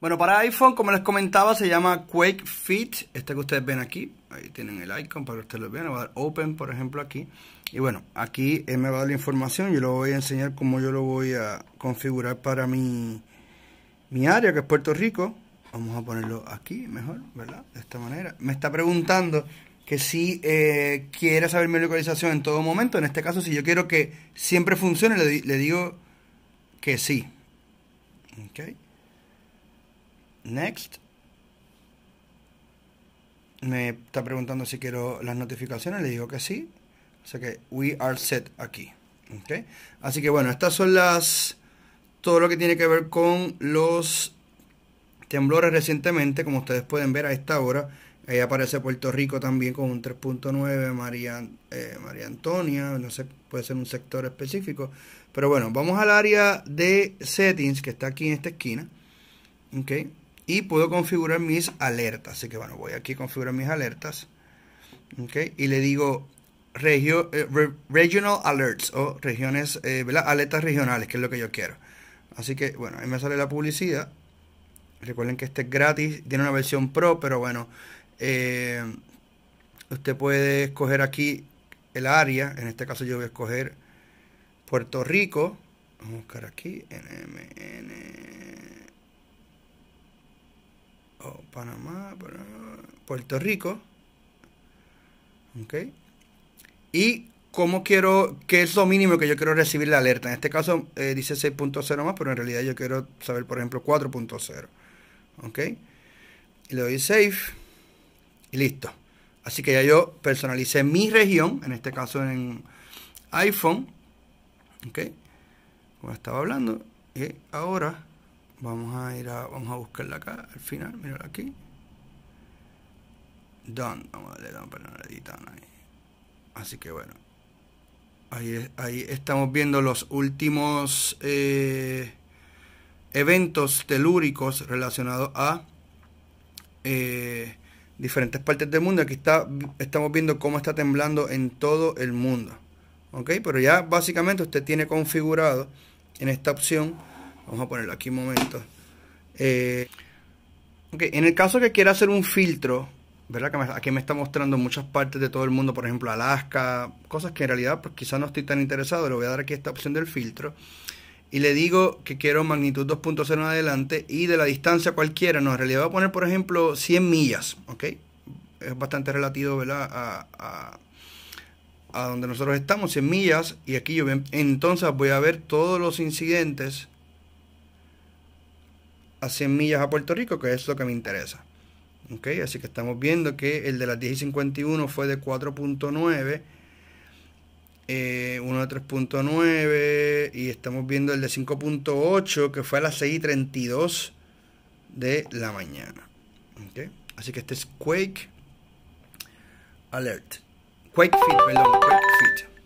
Bueno, para iPhone, como les comentaba, se llama Quake Fit. Este que ustedes ven aquí. Ahí tienen el icon para que ustedes lo vean. Le voy a dar Open, por ejemplo, aquí. Y bueno, aquí me va a dar la información. Yo lo voy a enseñar cómo yo lo voy a configurar para mi, mi área, que es Puerto Rico. Vamos a ponerlo aquí mejor, ¿verdad? De esta manera. Me está preguntando que si eh, quiere saber mi localización en todo momento. En este caso, si yo quiero que siempre funcione, le, le digo que sí. Okay. Next. Me está preguntando si quiero las notificaciones, le digo que sí. O sea que we are set aquí. Así que bueno, estas son las... Todo lo que tiene que ver con los temblores recientemente, como ustedes pueden ver a esta hora. Ahí aparece Puerto Rico también con un 3.9, María, eh, María Antonia, no sé, puede ser un sector específico. Pero bueno, vamos al área de settings que está aquí en esta esquina. ¿Okay? y puedo configurar mis alertas. Así que bueno, voy aquí a configurar mis alertas. y le digo eh, regional alerts o regiones, eh, alertas regionales, que es lo que yo quiero. Así que bueno, ahí me sale la publicidad. Recuerden que este es gratis, tiene una versión pro, pero bueno, eh, usted puede escoger aquí el área. En este caso yo voy a escoger Puerto Rico. Vamos a buscar aquí. NMN. Panamá, Puerto Rico. ¿Ok? Y cómo quiero, que es lo mínimo que yo quiero recibir la alerta. En este caso eh, dice 6.0 más, pero en realidad yo quiero saber, por ejemplo, 4.0. ¿Ok? Y le doy save y listo. Así que ya yo personalicé mi región, en este caso en iPhone. ¿Ok? Como estaba hablando. Y ahora vamos a ir a vamos a buscarla acá al final mira aquí Done, vamos a darle pero ahí así que bueno ahí, ahí estamos viendo los últimos eh, eventos telúricos relacionados a eh, diferentes partes del mundo aquí está estamos viendo cómo está temblando en todo el mundo ok pero ya básicamente usted tiene configurado en esta opción Vamos a ponerlo aquí un momento. Eh, en el caso que quiera hacer un filtro, ¿verdad? Que aquí me está mostrando muchas partes de todo el mundo, por ejemplo Alaska, cosas que en realidad pues, quizás no estoy tan interesado, le voy a dar aquí esta opción del filtro. Y le digo que quiero magnitud 2.0 en adelante y de la distancia cualquiera. No, en realidad voy a poner, por ejemplo, 100 millas, ¿ok? Es bastante relativo, ¿verdad? A, donde nosotros estamos, 100 millas. Y aquí yo entonces voy a ver todos los incidentes a 100 millas a Puerto Rico, que es lo que me interesa. Okay, así que estamos viendo que el de las 10 y 51 fue de 4.9, eh, uno de 3.9 y estamos viendo el de 5.8 que fue a las 6 y 32 de la mañana. Okay. Así que este es Quake Alert. Quake Fit, perdón, Quake Fit.